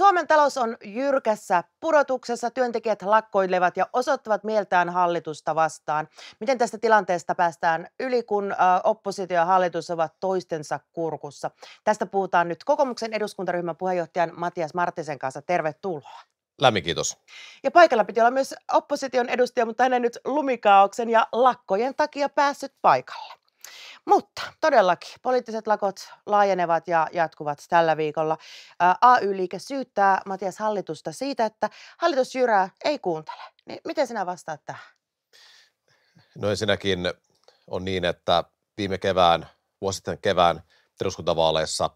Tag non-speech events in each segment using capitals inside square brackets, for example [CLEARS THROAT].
Suomen talous on jyrkässä pudotuksessa, työntekijät lakkoilevat ja osoittavat mieltään hallitusta vastaan. Miten tästä tilanteesta päästään yli, kun oppositio ja hallitus ovat toistensa kurkussa? Tästä puhutaan nyt kokoomuksen eduskuntaryhmän puheenjohtajan Matias Marttisen kanssa. Tervetuloa. Lämmin kiitos. Ja paikalla piti olla myös opposition edustaja, mutta hänen nyt lumikaauksen ja lakkojen takia päässyt paikalle. Mutta todellakin poliittiset lakot laajenevat ja jatkuvat tällä viikolla. AY-liike syyttää Matias hallitusta siitä, että hallitus jyrää ei kuuntele. Niin miten sinä vastaat tähän? No ensinnäkin on niin, että viime kevään, vuosittain kevään eduskuntavaaleissa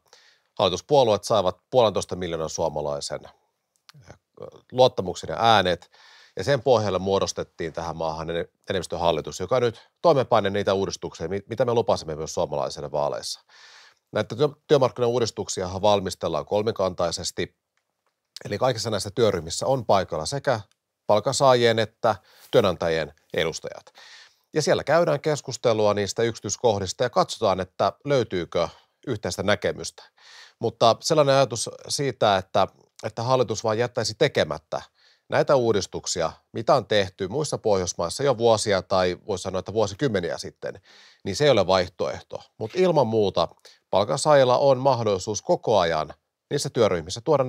hallituspuolueet saivat puolentoista miljoonan suomalaisen luottamuksen ja äänet – ja sen pohjalle muodostettiin tähän maahan enemmistöhallitus, joka nyt toimeenpanee niitä uudistuksia, mitä me lupasimme myös suomalaisille vaaleissa. Näitä uudistuksia valmistellaan kolmikantaisesti, eli kaikissa näissä työryhmissä on paikalla sekä palkansaajien että työnantajien edustajat. Ja siellä käydään keskustelua niistä yksityiskohdista ja katsotaan, että löytyykö yhteistä näkemystä. Mutta sellainen ajatus siitä, että, että hallitus vain jättäisi tekemättä – näitä uudistuksia, mitä on tehty muissa Pohjoismaissa jo vuosia tai voisi sanoa, että vuosikymmeniä sitten, niin se ei ole vaihtoehto. Mutta ilman muuta palkansaajilla on mahdollisuus koko ajan niissä työryhmissä tuoda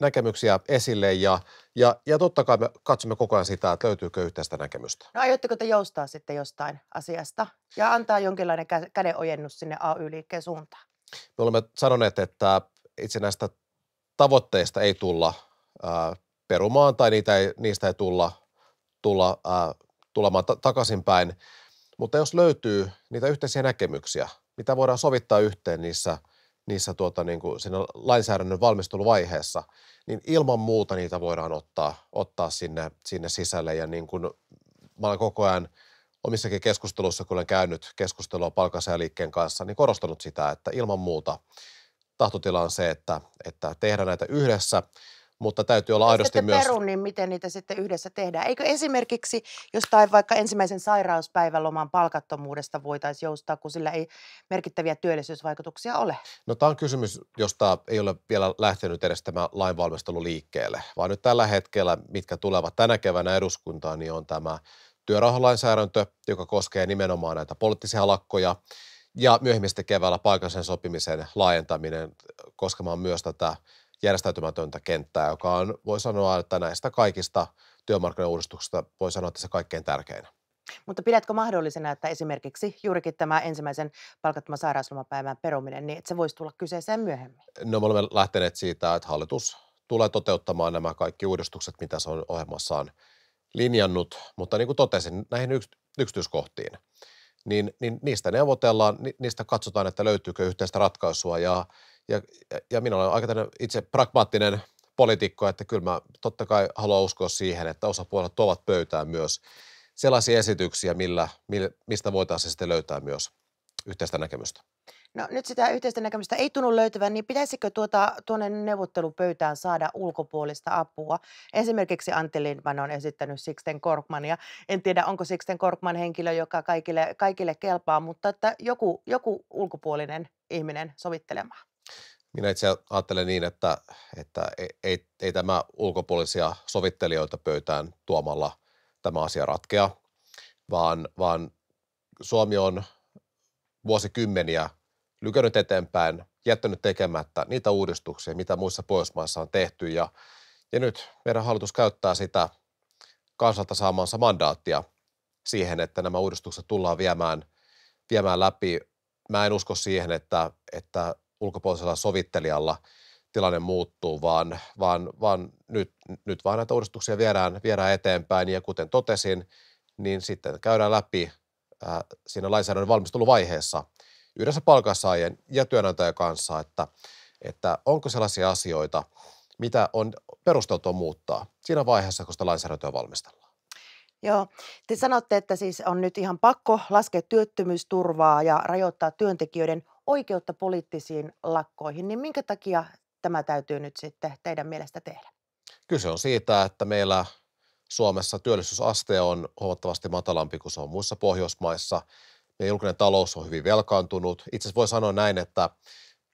näkemyksiä esille ja, ja, ja totta kai me katsomme koko ajan sitä, että löytyykö yhteistä näkemystä. No aiotteko te joustaa sitten jostain asiasta ja antaa jonkinlainen kä- kädenojennus sinne AY-liikkeen suuntaan? Me olemme sanoneet, että itse näistä tavoitteista ei tulla äh, perumaan tai niitä ei, niistä ei tulla, tulla ää, tulemaan ta- takaisinpäin. Mutta jos löytyy niitä yhteisiä näkemyksiä, mitä voidaan sovittaa yhteen niissä, niissä tuota, niin kuin siinä lainsäädännön valmisteluvaiheessa, niin ilman muuta niitä voidaan ottaa, ottaa sinne, sinne sisälle. Ja niin kuin mä olen koko ajan omissakin keskusteluissa, kun olen käynyt keskustelua palkansaajaliikkeen kanssa, niin korostanut sitä, että ilman muuta tahtotila on se, että, että tehdään näitä yhdessä – mutta täytyy olla aidosti sitten myös... Perun, niin miten niitä sitten yhdessä tehdään. Eikö esimerkiksi jostain vaikka ensimmäisen sairauspäiväloman palkattomuudesta voitaisiin joustaa, kun sillä ei merkittäviä työllisyysvaikutuksia ole? No tämä on kysymys, josta ei ole vielä lähtenyt edes tämä lainvalmistelu liikkeelle, vaan nyt tällä hetkellä, mitkä tulevat tänä keväänä eduskuntaan, niin on tämä työrauhalainsäädäntö, joka koskee nimenomaan näitä poliittisia lakkoja, ja myöhemmin sitten keväällä paikallisen sopimisen laajentaminen koskemaan myös tätä järjestäytymätöntä kenttää, joka on, voi sanoa, että näistä kaikista työmarkkinauudistuksista voi sanoa, että se kaikkein tärkein. Mutta pidätkö mahdollisena, että esimerkiksi juurikin tämä ensimmäisen palkattoman sairauslomapäivän peruminen, niin että se voisi tulla kyseeseen myöhemmin? No me olemme lähteneet siitä, että hallitus tulee toteuttamaan nämä kaikki uudistukset, mitä se on ohjelmassaan linjannut, mutta niin kuin totesin, näihin yks, yksityiskohtiin, niin, niin niistä neuvotellaan, niistä katsotaan, että löytyykö yhteistä ratkaisua ja, ja, ja minä olen aika itse pragmaattinen poliitikko, että kyllä mä totta kai haluan uskoa siihen, että osapuolet tuovat pöytään myös sellaisia esityksiä, millä, mistä voitaisiin sitten löytää myös yhteistä näkemystä. No nyt sitä yhteistä näkemystä ei tunnu löytyvän, niin pitäisikö tuota, tuonne neuvottelupöytään saada ulkopuolista apua? Esimerkiksi Antti Lindman on esittänyt Sixten Korkmania. En tiedä, onko Sixten Korkman henkilö, joka kaikille, kaikille kelpaa, mutta että joku, joku ulkopuolinen ihminen sovittelemaan. Minä itse ajattelen niin, että, että ei, ei, ei tämä ulkopuolisia sovittelijoita pöytään tuomalla tämä asia ratkea, vaan, vaan Suomi on vuosikymmeniä lykännyt eteenpäin, jättänyt tekemättä niitä uudistuksia, mitä muissa Pohjoismaissa on tehty. Ja, ja nyt meidän hallitus käyttää sitä kansalta saamansa mandaattia siihen, että nämä uudistukset tullaan viemään, viemään läpi. Mä en usko siihen, että, että ulkopuolisella sovittelijalla tilanne muuttuu, vaan, vaan, vaan nyt, nyt vaan näitä uudistuksia viedään, viedään eteenpäin ja kuten totesin, niin sitten käydään läpi äh, siinä lainsäädännön valmisteluvaiheessa yhdessä palkansaajien ja työnantajan kanssa, että, että onko sellaisia asioita, mitä on perusteltua muuttaa siinä vaiheessa, kun sitä lainsäädäntöä valmistellaan. Joo. Te sanotte, että siis on nyt ihan pakko laskea työttömyysturvaa ja rajoittaa työntekijöiden oikeutta poliittisiin lakkoihin, niin minkä takia tämä täytyy nyt sitten teidän mielestä tehdä? Kyse on siitä, että meillä Suomessa työllisyysaste on huomattavasti matalampi kuin se on muissa Pohjoismaissa. Meidän julkinen talous on hyvin velkaantunut. Itse asiassa voi sanoa näin, että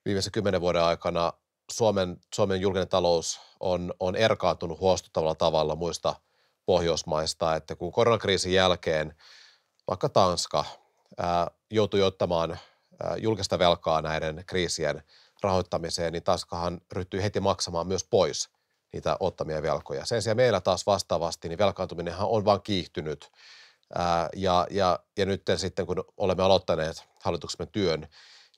viimeisen kymmenen vuoden aikana Suomen, Suomen julkinen talous on, on erkaantunut huostuttavalla tavalla muista Pohjoismaista, että kun koronakriisin jälkeen vaikka Tanska ää, joutui ottamaan julkista velkaa näiden kriisien rahoittamiseen, niin Tanskahan ryhtyy heti maksamaan myös pois niitä ottamia velkoja. Sen sijaan meillä taas vastaavasti, niin velkaantuminenhan on vain kiihtynyt. ja, ja, ja nyt sitten, kun olemme aloittaneet hallituksemme työn,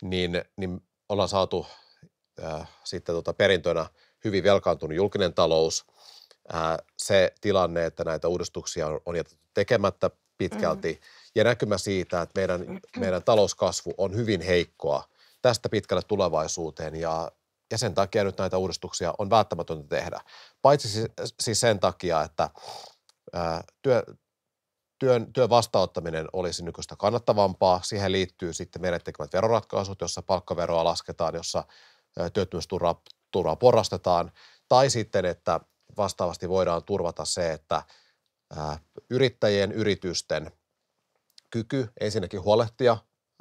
niin, niin ollaan saatu sitten tota perintönä hyvin velkaantunut julkinen talous. se tilanne, että näitä uudistuksia on, on jätetty tekemättä pitkälti mm-hmm ja näkymä siitä, että meidän, meidän talouskasvu on hyvin heikkoa tästä pitkälle tulevaisuuteen ja, ja sen takia nyt näitä uudistuksia on välttämätöntä tehdä. Paitsi siis sen takia, että ää, työ, työn, työn vastaanottaminen olisi nykyistä kannattavampaa. Siihen liittyy sitten meidän tekemät veroratkaisut, jossa palkkaveroa lasketaan, jossa työttömyysturvaa porrastetaan, tai sitten, että vastaavasti voidaan turvata se, että yrittäjien, yritysten kyky ensinnäkin huolehtia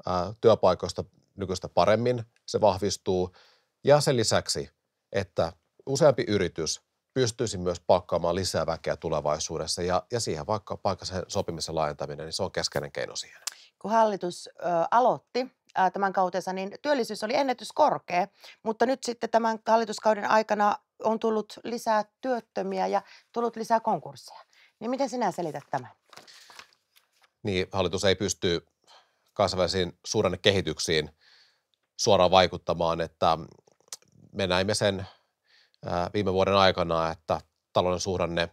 ää, työpaikoista nykyistä paremmin, se vahvistuu. Ja sen lisäksi, että useampi yritys pystyisi myös pakkaamaan lisää väkeä tulevaisuudessa ja, ja siihen vaikka paikallisen sopimisen laajentaminen, niin se on keskeinen keino siihen. Kun hallitus ö, aloitti ö, tämän kautensa, niin työllisyys oli korkea, mutta nyt sitten tämän hallituskauden aikana on tullut lisää työttömiä ja tullut lisää konkursseja. Niin miten sinä selität tämän? niin hallitus ei pysty kansainvälisiin kehityksiin suoraan vaikuttamaan, että me näimme sen viime vuoden aikana, että talouden suhdanne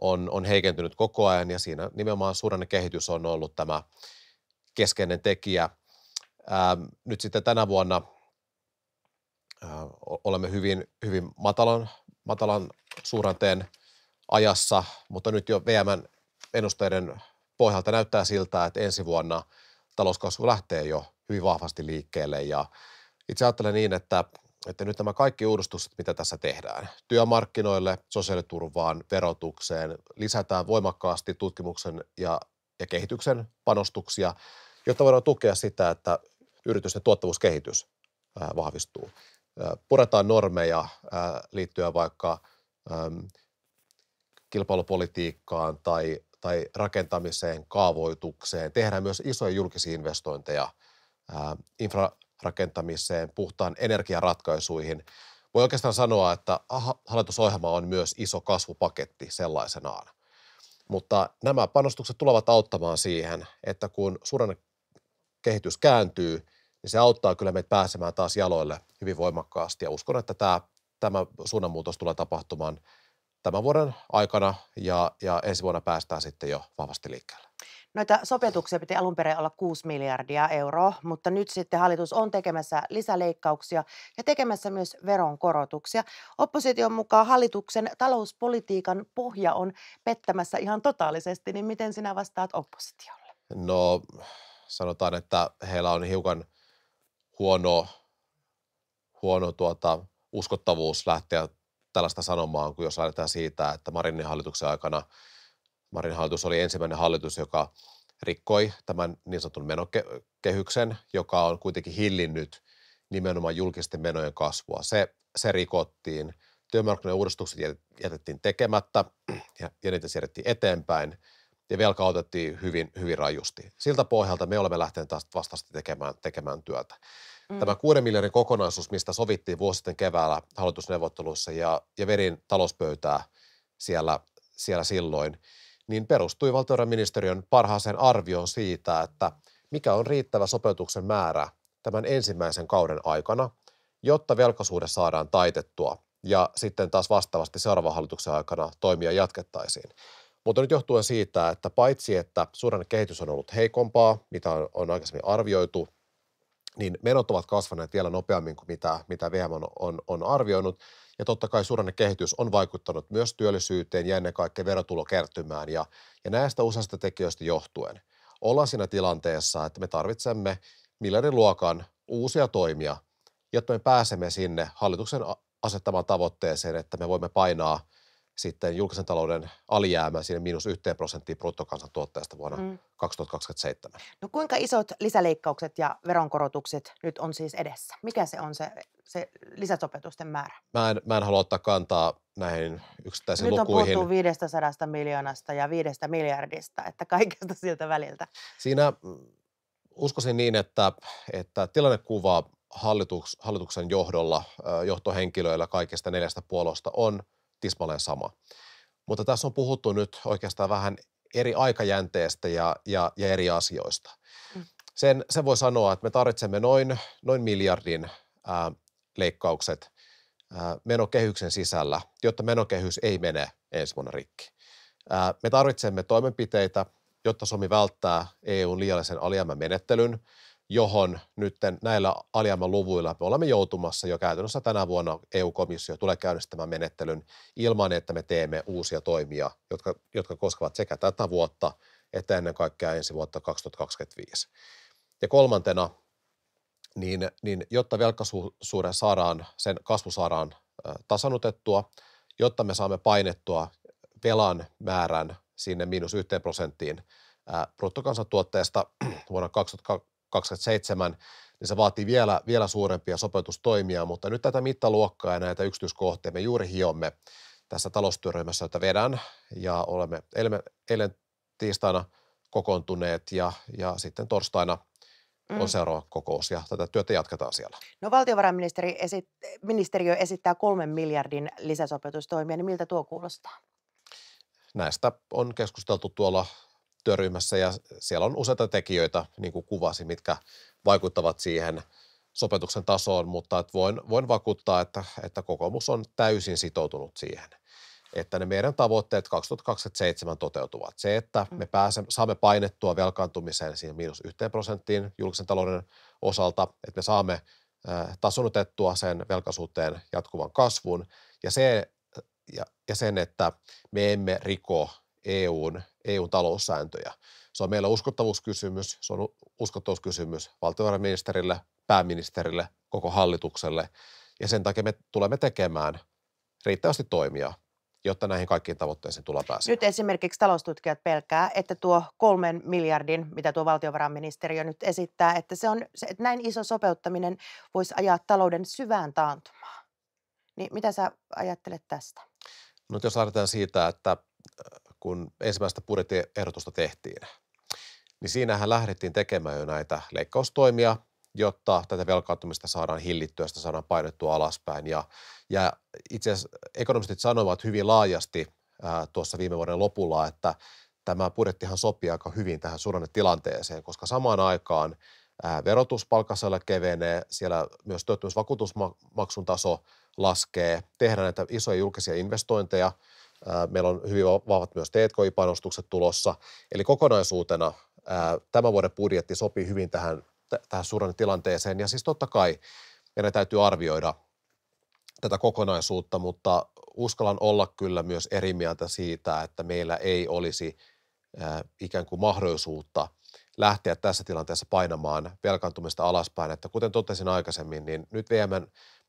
on, on heikentynyt koko ajan ja siinä nimenomaan kehitys on ollut tämä keskeinen tekijä. Nyt sitten tänä vuonna olemme hyvin, hyvin matalan, matalan suhdanteen ajassa, mutta nyt jo VMn ennusteiden pohjalta näyttää siltä, että ensi vuonna talouskasvu lähtee jo hyvin vahvasti liikkeelle ja itse ajattelen niin, että, että nyt nämä kaikki uudistukset, mitä tässä tehdään, työmarkkinoille, sosiaaliturvaan, verotukseen, lisätään voimakkaasti tutkimuksen ja, ja kehityksen panostuksia, jotta voidaan tukea sitä, että yritysten tuottavuuskehitys vahvistuu. Puretaan normeja liittyen vaikka kilpailupolitiikkaan tai tai rakentamiseen, kaavoitukseen. Tehdään myös isoja julkisia investointeja infrarakentamiseen, puhtaan energiaratkaisuihin. Voi oikeastaan sanoa, että ah, hallitusohjelma on myös iso kasvupaketti sellaisenaan. Mutta nämä panostukset tulevat auttamaan siihen, että kun suuren kehitys kääntyy, niin se auttaa kyllä meitä pääsemään taas jaloille hyvin voimakkaasti. Ja uskon, että tämä, tämä suunnanmuutos tulee tapahtumaan – tämän vuoden aikana ja, ja ensi vuonna päästään sitten jo vahvasti liikkeelle. Noita sopeutuksia piti alun perin olla 6 miljardia euroa, mutta nyt sitten hallitus on tekemässä lisäleikkauksia ja tekemässä myös veronkorotuksia. Opposition mukaan hallituksen talouspolitiikan pohja on pettämässä ihan totaalisesti, niin miten sinä vastaat oppositiolle? No sanotaan, että heillä on hiukan huono, huono tuota, uskottavuus lähteä tällaista sanomaan, kun jos lähdetään siitä, että Marinin hallituksen aikana Marinin hallitus oli ensimmäinen hallitus, joka rikkoi tämän niin sanotun menokehyksen, joka on kuitenkin hillinnyt nimenomaan julkisten menojen kasvua. Se, se rikottiin. Työmarkkinoiden uudistukset jätettiin tekemättä ja, ja niitä siirrettiin eteenpäin – ja velka otettiin hyvin, hyvin rajusti. Siltä pohjalta me olemme lähteneet taas vastaasti tekemään, tekemään työtä. Mm. Tämä 6 miljardin kokonaisuus, mistä sovittiin vuosi sitten keväällä hallitusneuvotteluissa ja, ja verin talouspöytää siellä, siellä silloin, niin perustui valtiovarainministeriön parhaaseen arvioon siitä, että mikä on riittävä sopeutuksen määrä tämän ensimmäisen kauden aikana, jotta velkasuhde saadaan taitettua ja sitten taas vastaavasti seuraavan hallituksen aikana toimia jatkettaisiin. Mutta nyt johtuen siitä, että paitsi että suuren kehitys on ollut heikompaa, mitä on, on aikaisemmin arvioitu, niin menot ovat kasvaneet vielä nopeammin kuin mitä, mitä VM on, on, on arvioinut. Ja totta kai kehitys on vaikuttanut myös työllisyyteen ja ennen kaikkea verotulokertymään ja, ja näistä useista tekijöistä johtuen. Ollaan siinä tilanteessa, että me tarvitsemme luokan uusia toimia, jotta me pääsemme sinne hallituksen asettamaan tavoitteeseen, että me voimme painaa – sitten julkisen talouden alijäämä siinä miinus yhteen prosenttiin bruttokansantuotteesta vuonna mm. 2027. No kuinka isot lisäleikkaukset ja veronkorotukset nyt on siis edessä? Mikä se on se, se lisäsopetusten määrä? Mä en, mä en halua ottaa kantaa näihin yksittäisiin nyt lukuihin. Nyt on puhuttu 500 miljoonasta ja 5 miljardista, että kaikesta siltä väliltä. Siinä mm, uskoisin niin, että, että tilannekuva hallituks, hallituksen johdolla, johtohenkilöillä kaikista neljästä puolosta on – tismalleen sama. Mutta tässä on puhuttu nyt oikeastaan vähän eri aikajänteestä ja, ja, ja eri asioista. Mm. Sen, sen voi sanoa, että me tarvitsemme noin, noin miljardin ää, leikkaukset ää, menokehyksen sisällä, jotta menokehys ei mene ensi vuonna rikki. Ää, me tarvitsemme toimenpiteitä, jotta Suomi välttää EUn liiallisen alijäämän menettelyn johon nyt näillä alijäämän luvuilla me olemme joutumassa jo käytännössä tänä vuonna EU-komissio tulee käynnistämään menettelyn ilman, että me teemme uusia toimia, jotka, jotka koskevat sekä tätä vuotta että ennen kaikkea ensi vuotta 2025. Ja kolmantena, niin, niin jotta velkaisuuden saadaan, sen kasvu saadaan tasannutettua, jotta me saamme painettua velan määrän sinne miinus yhteen prosenttiin bruttokansantuotteesta [CLEARS THROAT] vuonna 20, 27, niin se vaatii vielä, vielä suurempia sopeutustoimia, mutta nyt tätä mittaluokkaa ja näitä yksityiskohtia me juuri hiomme tässä taloustyöryhmässä, jota vedän ja olemme eilen, eilen tiistaina kokoontuneet ja, ja sitten torstaina – mm. on seuraava kokous ja tätä työtä jatketaan siellä. No valtiovarainministeri esit, ministeriö esittää kolmen miljardin lisäsopeutustoimia, niin miltä tuo kuulostaa? Näistä on keskusteltu tuolla työryhmässä ja siellä on useita tekijöitä, niin kuin kuvasi, mitkä vaikuttavat siihen sopetuksen tasoon, mutta että voin, voin vakuuttaa, että, että kokoomus on täysin sitoutunut siihen, että ne meidän tavoitteet 2027 toteutuvat. Se, että mm. me pääsemme, saamme painettua velkaantumiseen siihen miinus yhteen prosenttiin julkisen talouden osalta, että me saamme äh, tasonutettua sen velkaisuuteen jatkuvan kasvun ja, se, ja, ja sen, että me emme riko EUn EU-taloussääntöjä. Se on meillä uskottavuuskysymys, se on uskottavuuskysymys valtiovarainministerille, pääministerille, koko hallitukselle, ja sen takia me tulemme tekemään riittävästi toimia, jotta näihin kaikkiin tavoitteisiin tullaan pääsemään. Nyt esimerkiksi taloustutkijat pelkää, että tuo kolmen miljardin, mitä tuo valtiovarainministeriö nyt esittää, että, se on, se, että näin iso sopeuttaminen voisi ajaa talouden syvään taantumaan. Niin mitä sä ajattelet tästä? No jos ajatellaan siitä, että kun ensimmäistä budjettiehdotusta tehtiin, niin siinähän lähdettiin tekemään jo näitä leikkaustoimia, jotta tätä velkaantumista saadaan hillittyä, sitä saadaan painettua alaspäin. Ja, ja itse asiassa ekonomistit sanoivat hyvin laajasti ää, tuossa viime vuoden lopulla, että tämä budjettihan sopii aika hyvin tähän suhdannetilanteeseen, koska samaan aikaan ää, verotus kevenee, siellä myös työttömyysvakuutusmaksun taso laskee, tehdään näitä isoja julkisia investointeja – Meillä on hyvin vahvat myös TKI-panostukset tulossa. Eli kokonaisuutena tämän vuoden budjetti sopii hyvin tähän, tähän tilanteeseen Ja siis totta kai meidän täytyy arvioida tätä kokonaisuutta, mutta uskallan olla kyllä myös eri mieltä siitä, että meillä ei olisi ikään kuin mahdollisuutta – lähteä tässä tilanteessa painamaan velkaantumista alaspäin. Että kuten totesin aikaisemmin, niin nyt VMn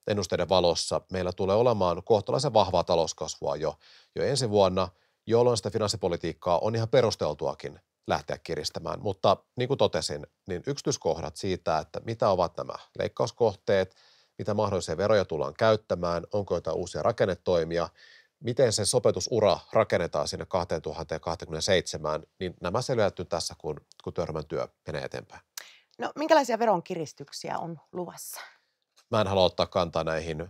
ennusteiden valossa meillä tulee olemaan kohtalaisen vahvaa talouskasvua jo, jo ensi vuonna, jolloin sitä finanssipolitiikkaa on ihan perusteltuakin lähteä kiristämään. Mutta niin kuin totesin, niin yksityiskohdat siitä, että mitä ovat nämä leikkauskohteet, mitä mahdollisia veroja tullaan käyttämään, onko jotain uusia rakennetoimia – miten se sopeutusura rakennetaan sinne 2027, niin nämä selviät nyt tässä, kun, kun työryhmän työ menee eteenpäin. No, minkälaisia veronkiristyksiä on luvassa? Mä en halua ottaa kantaa näihin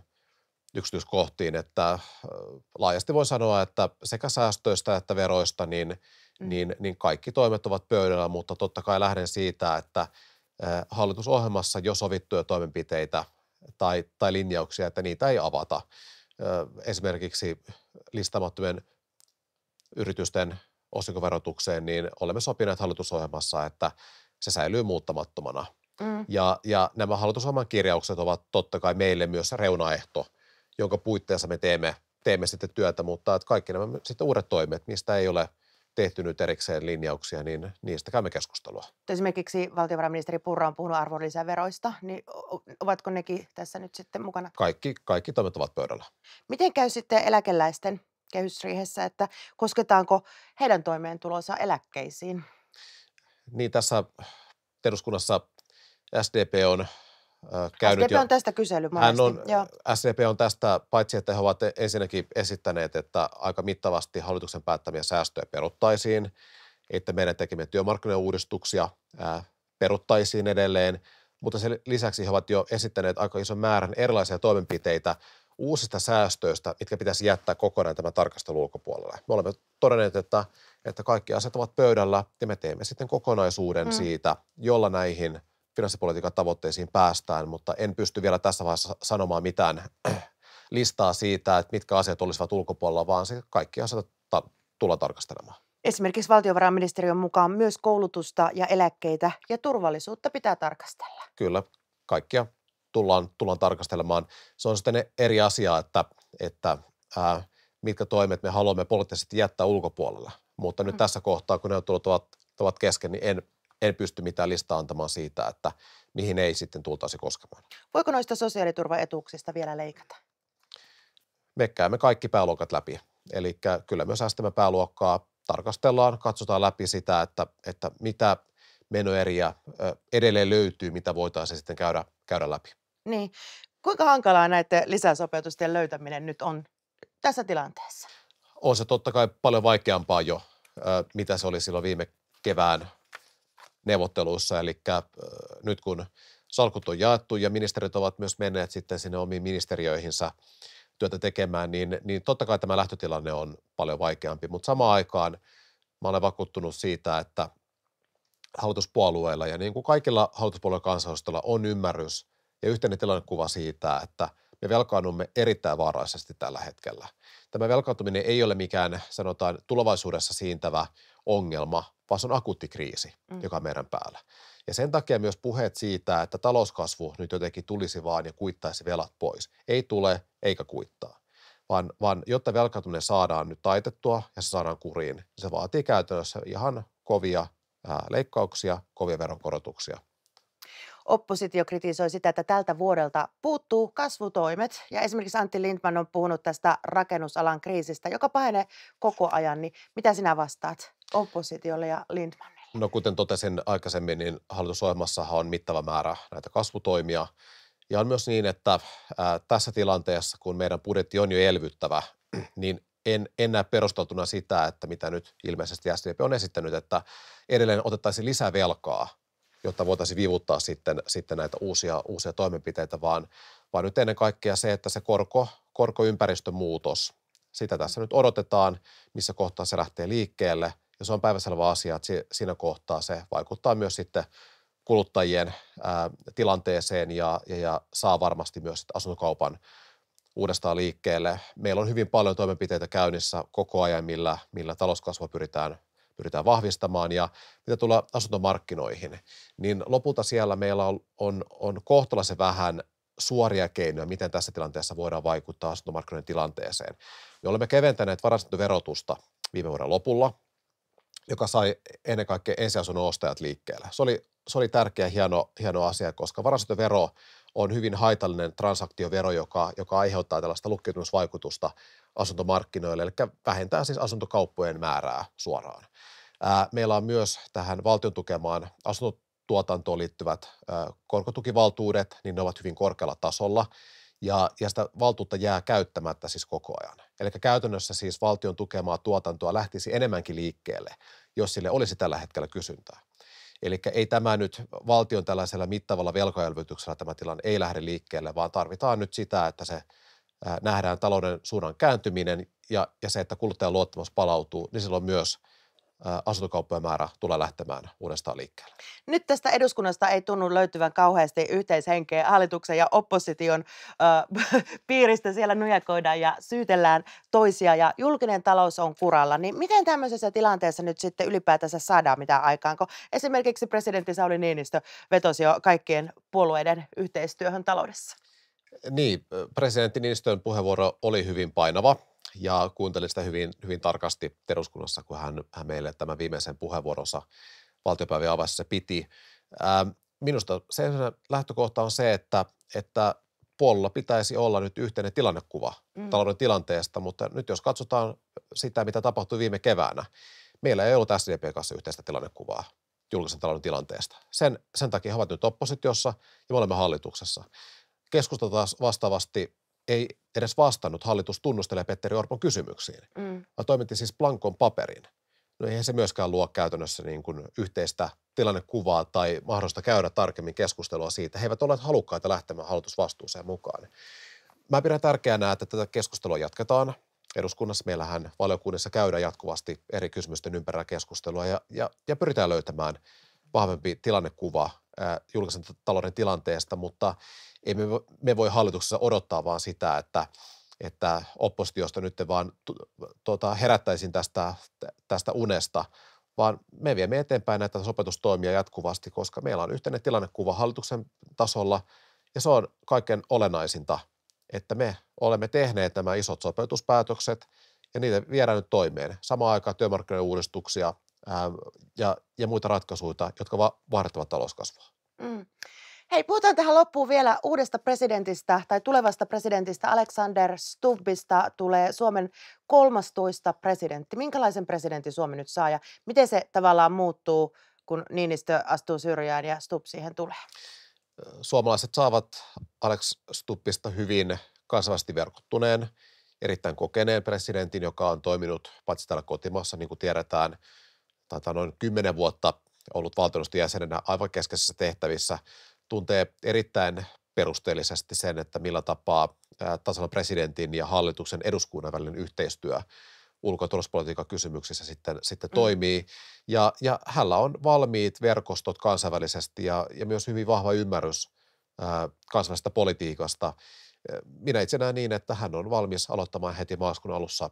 yksityiskohtiin, että äh, laajasti voi sanoa, että sekä säästöistä että veroista, niin, mm. niin, niin kaikki toimet ovat pöydällä, mutta totta kai lähden siitä, että äh, hallitusohjelmassa jo sovittuja toimenpiteitä tai, tai linjauksia, että niitä ei avata esimerkiksi listamattomien yritysten osinkoverotukseen, niin olemme sopineet hallitusohjelmassa, että se säilyy muuttamattomana. Mm. Ja, ja nämä hallitusohjelman kirjaukset ovat totta kai meille myös reunaehto, jonka puitteissa me teemme, teemme sitten työtä, mutta että kaikki nämä sitten uudet toimet, niistä ei ole – tehty nyt erikseen linjauksia, niin niistä käymme keskustelua. Esimerkiksi valtiovarainministeri Purra on puhunut arvonlisäveroista, niin ovatko nekin tässä nyt sitten mukana? Kaikki, kaikki toimet ovat pöydällä. Miten käy sitten eläkeläisten kehysriihessä, että kosketaanko heidän toimeentulonsa eläkkeisiin? Niin tässä äh, eduskunnassa SDP on käynyt SDP on jo, tästä kysely Hän on, Joo. SDP on tästä, paitsi että he ovat e-, ensinnäkin esittäneet, että aika mittavasti hallituksen päättämiä säästöjä peruttaisiin, että meidän tekemiä työmarkkinauudistuksia ää, peruttaisiin edelleen, mutta sen lisäksi he ovat jo esittäneet aika ison määrän erilaisia toimenpiteitä uusista säästöistä, mitkä pitäisi jättää kokonaan tämän tarkastelun ulkopuolelle. Me olemme todenneet, että, että kaikki asiat ovat pöydällä ja me teemme sitten kokonaisuuden mm. siitä, jolla näihin – finanssipolitiikan tavoitteisiin päästään, mutta en pysty vielä tässä vaiheessa sanomaan mitään [CLEARS THROAT] listaa siitä, että mitkä asiat olisivat ulkopuolella, vaan se kaikki asiat ta- tullaan tarkastelemaan. Esimerkiksi valtiovarainministeriön mukaan myös koulutusta ja eläkkeitä ja turvallisuutta pitää tarkastella. Kyllä, kaikkia tullaan, tullaan tarkastelemaan. Se on sitten eri asia, että, että ää, mitkä toimet me haluamme poliittisesti jättää ulkopuolella, Mutta nyt mm. tässä kohtaa, kun ne ovat, ovat kesken, niin en en pysty mitään listaa antamaan siitä, että mihin ei sitten tultaisi koskemaan. Voiko noista sosiaaliturvaetuuksista vielä leikata? Me käymme kaikki pääluokat läpi. Eli kyllä myös STM-pääluokkaa tarkastellaan, katsotaan läpi sitä, että, että mitä menoeriä edelleen löytyy, mitä voitaisiin sitten käydä, käydä läpi. Niin. Kuinka hankalaa näiden lisäsopeutusten löytäminen nyt on tässä tilanteessa? On se totta kai paljon vaikeampaa jo, mitä se oli silloin viime kevään neuvotteluissa, eli nyt kun salkut on jaettu ja ministerit ovat myös menneet sitten sinne omiin ministeriöihinsä työtä tekemään, niin, niin totta kai tämä lähtötilanne on paljon vaikeampi, mutta samaan aikaan mä olen vakuuttunut siitä, että hallituspuolueilla ja niin kuin kaikilla hallituspuolueilla kansanedustajilla on ymmärrys ja yhteinen tilannekuva siitä, että – me velkaannumme erittäin vaaraisesti tällä hetkellä. Tämä velkaantuminen ei ole mikään, sanotaan, tulevaisuudessa siintävä ongelma, vaan se on akuutti kriisi, mm. joka on meidän päällä. Ja sen takia myös puheet siitä, että talouskasvu nyt jotenkin tulisi vaan ja kuittaisi velat pois, ei tule eikä kuittaa. Vaan, vaan jotta velkaantuminen saadaan nyt taitettua ja se saadaan kuriin, niin se vaatii käytännössä ihan kovia ää, leikkauksia, kovia veronkorotuksia – oppositio kritisoi sitä, että tältä vuodelta puuttuu kasvutoimet. Ja esimerkiksi Antti Lindman on puhunut tästä rakennusalan kriisistä, joka pahenee koko ajan. Niin mitä sinä vastaat oppositiolle ja Lindmanille? No kuten totesin aikaisemmin, niin hallitusohjelmassahan on mittava määrä näitä kasvutoimia. Ja on myös niin, että tässä tilanteessa, kun meidän budjetti on jo elvyttävä, [CLEARS THROAT] niin en, en näe perusteltuna sitä, että mitä nyt ilmeisesti SDP on esittänyt, että edelleen otettaisiin lisää velkaa – jotta voitaisiin vivuttaa sitten, sitten näitä uusia, uusia toimenpiteitä, vaan, vaan nyt ennen kaikkea se, että se korko, korkoympäristön muutos, sitä tässä nyt odotetaan, missä kohtaa se lähtee liikkeelle. Ja se on päiväselvä asia, että siinä kohtaa se vaikuttaa myös sitten kuluttajien ää, tilanteeseen ja, ja, ja saa varmasti myös asuntokaupan uudestaan liikkeelle. Meillä on hyvin paljon toimenpiteitä käynnissä koko ajan, millä, millä talouskasvua pyritään pyritään vahvistamaan. Ja mitä tulee asuntomarkkinoihin, niin lopulta siellä meillä on, on, on kohtalaisen vähän suoria keinoja, miten tässä tilanteessa voidaan vaikuttaa asuntomarkkinoiden tilanteeseen. Me olemme keventäneet verotusta viime vuoden lopulla, joka sai ennen kaikkea ensiasunnon ostajat liikkeelle. Se oli, se oli tärkeä, hieno, hieno asia, koska varainsiirtovero on hyvin haitallinen transaktiovero, joka, joka aiheuttaa tällaista lukkiutumisvaikutusta asuntomarkkinoille, eli vähentää siis asuntokauppojen määrää suoraan. Ää, meillä on myös tähän valtion tukemaan asuntotuotantoon liittyvät ää, korkotukivaltuudet, niin ne ovat hyvin korkealla tasolla, ja, ja sitä valtuutta jää käyttämättä siis koko ajan. Eli käytännössä siis valtion tukemaa tuotantoa lähtisi enemmänkin liikkeelle, jos sille olisi tällä hetkellä kysyntää. Eli ei tämä nyt valtion tällaisella mittavalla velkaelvytyksellä tämä tilanne ei lähde liikkeelle, vaan tarvitaan nyt sitä, että se nähdään talouden suunnan kääntyminen ja, ja se, että kuluttajan luottamus palautuu, niin silloin myös – asuntokauppojen määrä tulee lähtemään uudestaan liikkeelle. Nyt tästä eduskunnasta ei tunnu löytyvän kauheasti yhteishenkeä hallituksen ja opposition äh, [LAUGHS] piiristä. Siellä nujakoidaan ja syytellään toisia ja julkinen talous on kuralla. Niin miten tämmöisessä tilanteessa nyt sitten ylipäätänsä saadaan mitään aikaan, kun esimerkiksi presidentti Sauli Niinistö vetosi jo kaikkien puolueiden yhteistyöhön taloudessa? Niin, presidentti Niinistön puheenvuoro oli hyvin painava ja kuuntelin sitä hyvin, hyvin tarkasti peruskunnassa, kun hän, hän meille tämän viimeisen puheenvuoronsa valtiopäivien avassa piti. Ää, ähm, minusta se lähtökohta on se, että, että puolella pitäisi olla nyt yhteinen tilannekuva mm. talouden tilanteesta, mutta nyt jos katsotaan sitä, mitä tapahtui viime keväänä, meillä ei ollut SDP kanssa yhteistä tilannekuvaa julkisen talouden tilanteesta. Sen, sen takia he ovat nyt oppositiossa ja me olemme hallituksessa. Keskusta taas vastaavasti ei edes vastannut hallitus tunnustelee Petteri Orpon kysymyksiin, mm. vaan toimitti siis plankon paperin. No eihän se myöskään luo käytännössä niin kuin yhteistä tilannekuvaa tai mahdollista käydä tarkemmin keskustelua siitä. He eivät ole halukkaita lähtemään hallitusvastuuseen mukaan. Mä pidän tärkeänä, että tätä keskustelua jatketaan. Eduskunnassa meillähän valiokunnissa käydään jatkuvasti eri kysymysten ympärillä keskustelua ja, ja, ja pyritään löytämään vahvempi tilannekuva julkisen talouden tilanteesta, mutta ei me, me voi hallituksessa odottaa vaan sitä, että, että oppositiosta nyt vaan tuota, herättäisiin tästä, tästä unesta, vaan me viemme eteenpäin näitä sopetustoimia jatkuvasti, koska meillä on yhteinen tilannekuva hallituksen tasolla ja se on kaiken olennaisinta, että me olemme tehneet nämä isot sopeutuspäätökset ja niitä viedään nyt toimeen. Samaan aikaan työmarkkinoiden uudistuksia, ää, ähm, ja, ja muita ratkaisuja, jotka va- talouskasvua. Mm. Hei, puhutaan tähän loppuun vielä uudesta presidentistä tai tulevasta presidentistä Alexander Stubbista tulee Suomen 13 presidentti. Minkälaisen presidentin Suomi nyt saa ja miten se tavallaan muuttuu, kun Niinistö astuu syrjään ja Stubb siihen tulee? Suomalaiset saavat Alex Stubbista hyvin kansainvälisesti verkottuneen, erittäin kokeneen presidentin, joka on toiminut paitsi täällä kotimaassa, niin kuin tiedetään – taitaa noin kymmenen vuotta ollut valtioneuvoston jäsenenä aivan keskeisissä tehtävissä, tuntee erittäin perusteellisesti sen, että millä tapaa tasavallan presidentin ja hallituksen eduskunnan välinen yhteistyö ulko- ja kysymyksissä sitten, sitten mm. toimii. Ja, ja hänellä on valmiit verkostot kansainvälisesti ja, ja myös hyvin vahva ymmärrys ää, kansainvälisestä politiikasta. Minä itse näen niin, että hän on valmis aloittamaan heti maaskuun alussa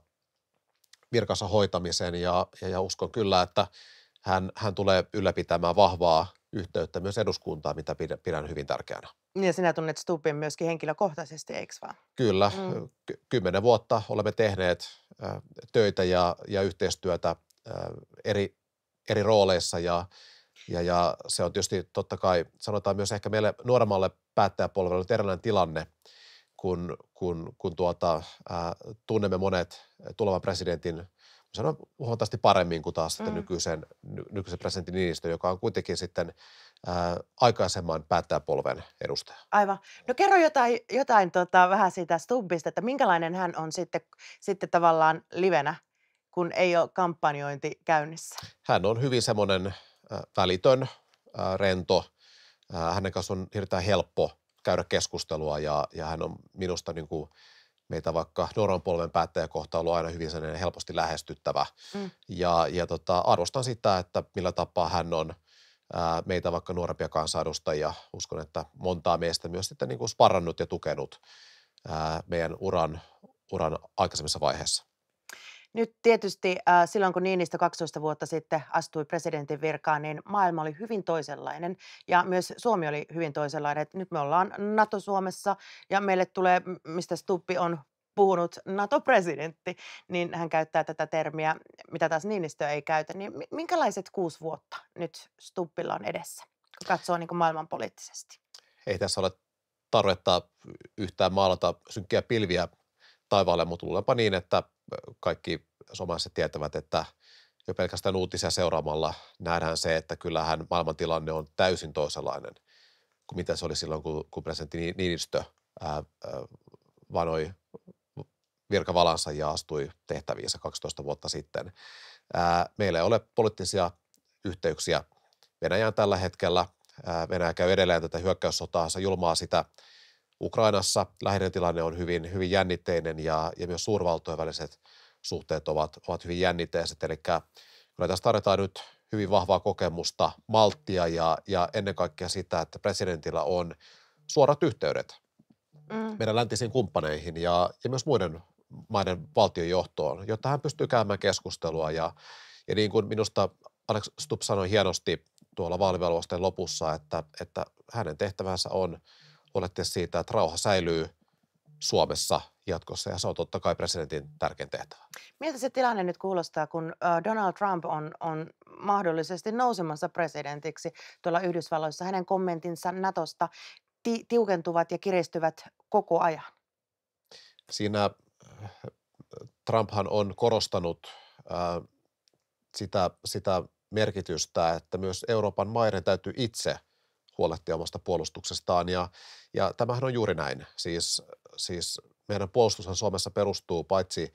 virkansa hoitamisen ja, ja, ja uskon kyllä, että hän, hän tulee ylläpitämään vahvaa yhteyttä myös eduskuntaa, mitä pidän hyvin tärkeänä. Niin, ja sinä tunnet Stupin myöskin henkilökohtaisesti, eikö vaan? Kyllä. Mm. Kymmenen vuotta olemme tehneet töitä ja, ja yhteistyötä eri, eri rooleissa ja, ja, ja se on tietysti totta kai, sanotaan myös ehkä meille nuoremmalle päättäjäpolvelle erilainen tilanne – kun, kun, kun tuota, ää, tunnemme monet tulevan presidentin sanon huomattavasti paremmin kuin taas mm. sitten nykyisen, ny, nykyisen presidentin Niinistö, joka on kuitenkin sitten ää, aikaisemman päättäjäpolven edustaja. Aivan. No kerro jotain, jotain tota, vähän siitä Stubbista, että minkälainen hän on sitten, sitten tavallaan livenä, kun ei ole kampanjointi käynnissä? Hän on hyvin semmoinen äh, välitön, äh, rento. Äh, hänen kanssa on hirveän helppo käydä keskustelua ja, ja hän on minusta niin kuin meitä vaikka Noron polven päättäjäkohta on ollut aina hyvin sellainen helposti lähestyttävä. Mm. Ja, ja tota, arvostan sitä, että millä tapaa hän on ää, meitä vaikka nuorempia kansanedustajia, uskon, että montaa meistä myös sitten niin kuin sparrannut ja tukenut ää, meidän uran, uran aikaisemmissa vaiheissa. Nyt tietysti äh, silloin, kun Niinistö 12 vuotta sitten astui presidentin virkaan, niin maailma oli hyvin toisenlainen ja myös Suomi oli hyvin toisenlainen. nyt me ollaan NATO-Suomessa ja meille tulee, mistä Stuppi on puhunut NATO-presidentti, niin hän käyttää tätä termiä, mitä taas Niinistö ei käytä. Niin minkälaiset kuusi vuotta nyt Stuppilla on edessä, kun katsoo niin maailman poliittisesti? Ei tässä ole tarvetta yhtään maalata synkkiä pilviä taivaalle, mutta luulenpa niin, että kaikki somaiset tietävät, että jo pelkästään uutisia seuraamalla nähdään se, että kyllähän maailmantilanne on täysin toisenlainen kuin mitä se oli silloin, kun, presidentti Niinistö vanoi virkavalansa ja astui tehtäviinsä 12 vuotta sitten. meillä ei ole poliittisia yhteyksiä Venäjään tällä hetkellä. Venäjä käy edelleen tätä hyökkäyssotaansa, julmaa sitä – Ukrainassa lähinnetilanne on hyvin, hyvin jännitteinen ja, ja myös suurvaltojen väliset suhteet ovat, ovat hyvin jännitteiset. Eli kyllä tässä tarvitaan nyt hyvin vahvaa kokemusta, malttia ja, ja ennen kaikkea sitä, että presidentillä on suorat yhteydet mm. meidän läntisiin kumppaneihin ja, ja myös muiden maiden valtionjohtoon, jotta hän pystyy käymään keskustelua. Ja, ja niin kuin minusta Alex Stubb sanoi hienosti tuolla vaalivalvosten lopussa, että, että hänen tehtävänsä on – huolehtia siitä, että rauha säilyy Suomessa jatkossa, ja se on totta kai presidentin tärkein tehtävä. Miltä se tilanne nyt kuulostaa, kun äh, Donald Trump on, on mahdollisesti nousemassa presidentiksi tuolla Yhdysvalloissa? Hänen kommentinsa Natosta ti- tiukentuvat ja kiristyvät koko ajan. Siinä äh, Trumphan on korostanut äh, sitä, sitä merkitystä, että myös Euroopan maiden täytyy itse – huolehtia omasta puolustuksestaan. Ja, ja tämähän on juuri näin. Siis, siis meidän puolustushan Suomessa perustuu paitsi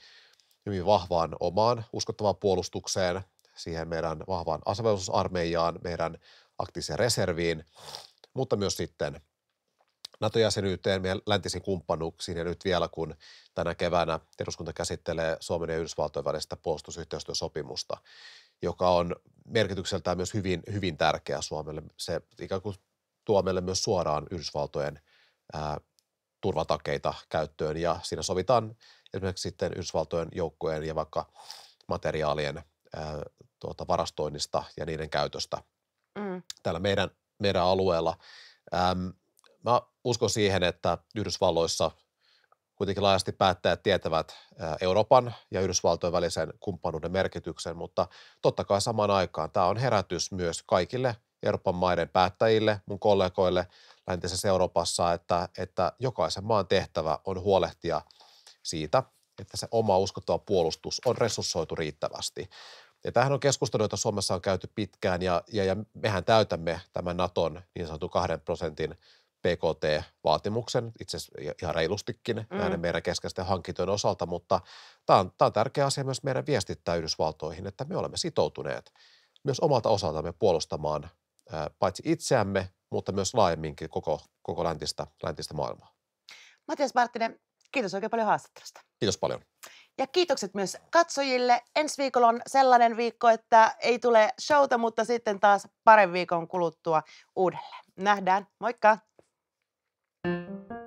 hyvin vahvaan omaan uskottavaan puolustukseen, siihen meidän vahvaan asevelvollisuusarmeijaan, meidän aktiiviseen reserviin, mutta myös sitten NATO-jäsenyyteen, meidän läntisiin kumppanuuksiin ja nyt vielä kun tänä keväänä eduskunta käsittelee Suomen ja Yhdysvaltojen välistä puolustusyhteistyösopimusta, joka on merkitykseltään myös hyvin, hyvin tärkeä Suomelle. Se ikään kuin tuo meille myös suoraan Yhdysvaltojen ää, turvatakeita käyttöön ja siinä sovitaan esimerkiksi sitten Yhdysvaltojen joukkojen ja vaikka materiaalien ää, tuota, varastoinnista ja niiden käytöstä mm. täällä meidän, meidän alueella. Äm, mä uskon siihen, että Yhdysvalloissa kuitenkin laajasti päättäjät tietävät Euroopan ja Yhdysvaltojen välisen kumppanuuden merkityksen, mutta totta kai samaan aikaan tämä on herätys myös kaikille Euroopan maiden päättäjille, mun kollegoille läntisessä Euroopassa, että, että jokaisen maan tehtävä on huolehtia siitä, että se oma uskottava puolustus on resurssoitu riittävästi. Ja tämähän on keskustelu, jota Suomessa on käyty pitkään, ja, ja, ja mehän täytämme tämän Naton niin sanotun kahden prosentin PKT-vaatimuksen, itse asiassa ihan reilustikin mm. näiden meidän keskeisten hankintojen osalta, mutta tämä on, tämä on tärkeä asia myös meidän viestittää Yhdysvaltoihin, että me olemme sitoutuneet myös omalta osaltamme puolustamaan paitsi itseämme, mutta myös laajemminkin koko, koko läntistä, läntistä maailmaa. Matias Marttinen, kiitos oikein paljon haastattelusta. Kiitos paljon. Ja kiitokset myös katsojille. Ensi viikolla on sellainen viikko, että ei tule showta, mutta sitten taas parin viikon kuluttua uudelleen. Nähdään. Moikka! thank you